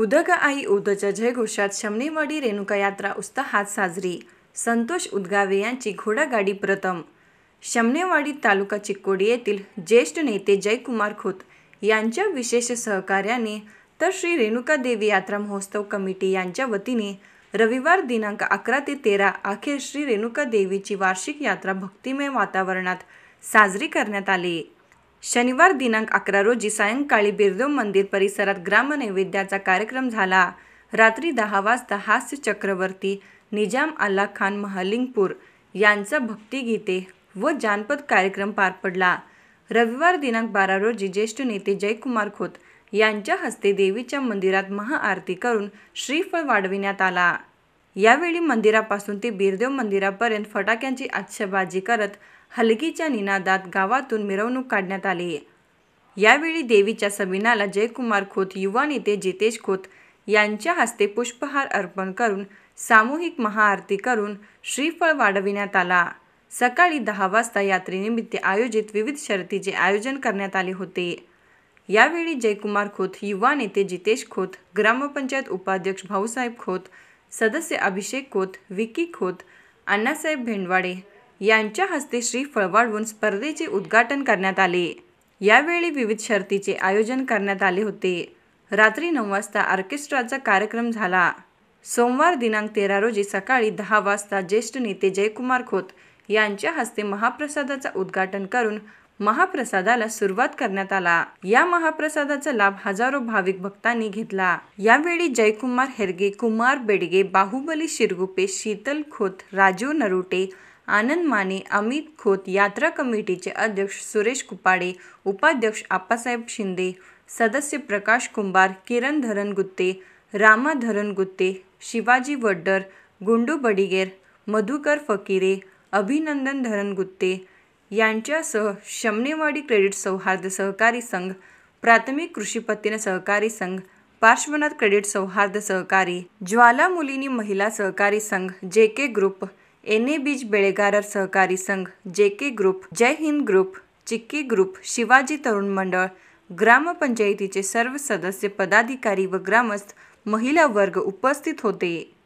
उदक आई उदच्या जयघोषात शमनेवाडी रेणुका यात्रा उत्साहात साजरी संतोष उदगावे यांची घोडागाडी प्रथम शमनेवाडी तालुका चिक्कोडी येथील ज्येष्ठ नेते जयकुमार खोत यांच्या विशेष सहकार्याने तर श्री रेणुका देवी यात्रा महोत्सव कमिटी यांच्या वतीने रविवार दिनांक अकरा ते तेरा अखेर श्री रेणुका देवीची वार्षिक यात्रा भक्तिमय वातावरणात साजरी करण्यात आली शनिवार दिनांक अकरा रोजी सायंकाळी बिरदेव मंदिर परिसरात ग्रामनैवेद्याचा कार्यक्रम झाला रात्री दहा वाजता हास्य चक्रवर्ती निजाम अल्ला खान महालिंगपूर यांचा भक्तिगीते व जानपद कार्यक्रम पार पडला रविवार दिनांक बारा रोजी ज्येष्ठ नेते जयकुमार खोत यांच्या हस्ते देवीच्या मंदिरात महाआरती करून श्रीफळ वाढविण्यात आला यावेळी मंदिरापासून ते बिरदेव मंदिरापर्यंत फटाक्यांची आच्छबाजी करत हलगीच्या निनादात गावातून मिरवणूक काढण्यात आली यावेळी देवीच्या सबिनाला जयकुमार खोत युवा नेते जितेश खोत यांच्या हस्ते पुष्पहार अर्पण करून सामूहिक महाआरती करून श्रीफळ वाढविण्यात आला सकाळी दहा वाजता यात्रेनिमित्त आयोजित विविध शर्तीचे आयोजन करण्यात आले होते यावेळी जयकुमार खोत युवा नेते जितेश खोत ग्रामपंचायत उपाध्यक्ष भाऊसाहेब खोत सदस्य अभिषेक खोत विकी खोत अण्णासाहेब भेंडवाडे यांच्या हस्ते श्री वाढवून स्पर्धेचे उद्घाटन करण्यात आले यावेळी विविध शर्तीचे आयोजन करण्यात आले होते रात्री नऊ वाजता ऑर्केस्ट्राचा कार्यक्रम झाला सोमवार दिनांक तेरा रोजी सकाळी दहा वाजता ज्येष्ठ नेते जयकुमार खोत यांच्या हस्ते महाप्रसादाचा उद्घाटन करून महाप्रसादाला सुरुवात करण्यात आला या महाप्रसादाचा लाभ हजारो भाविक भक्तांनी घेतला यावेळी जयकुमार हेरगे कुमार बेडगे बाहुबली शिरगुपे शीतल खोत राजीव नरुटे आनंद माने अमित खोत यात्रा कमिटीचे अध्यक्ष सुरेश कुपाडे उपाध्यक्ष आप्पासाहेब शिंदे सदस्य प्रकाश कुंभार किरण धरण गुत्ते रामा धरण गुत्ते शिवाजी वड्डर गुंडू बडिगेर मधुकर फकीरे अभिनंदन धरण गुत्ते यांच्यासह शमनेवाडी क्रेडिट सौहार्द सहकारी संघ प्राथमिक कृषी सहकारी संघ पार्श्वनाथ क्रेडिट सौहार्द सहकारी ज्वालामुलीनी महिला सहकारी संघ J K group N A बीज बेळेगारर सहकारी संघ J K group Jai Hind group Chikki group Shivaji Tarun Mandal ग्रामपंचायतीचे सर्व सदस्य पदाधिकारी व ग्रामस्थ महिला वर्ग उपस्थित होते